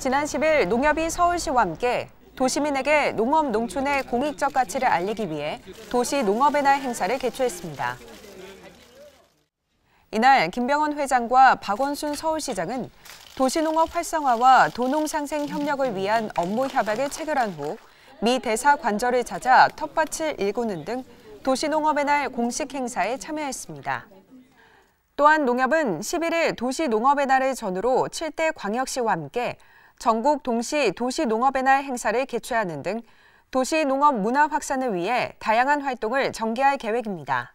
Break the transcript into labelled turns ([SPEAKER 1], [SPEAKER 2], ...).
[SPEAKER 1] 지난 10일 농협이 서울시와 함께 도시민에게 농업 농촌의 공익적 가치를 알리기 위해 도시 농업의 날 행사를 개최했습니다. 이날 김병헌 회장과 박원순 서울시장은 도시농업 활성화와 도농 상생 협력을 위한 업무 협약을 체결한 후 미 대사 관절을 찾아 텃밭을 일구는 등 도시농업의 날 공식 행사에 참여했습니다. 또한 농협은 11일 도시농업의 날을 전후로 7대 광역시와 함께 전국 동시 도시농업의 날 행사를 개최하는 등 도시농업 문화 확산을 위해 다양한 활동을 전개할 계획입니다.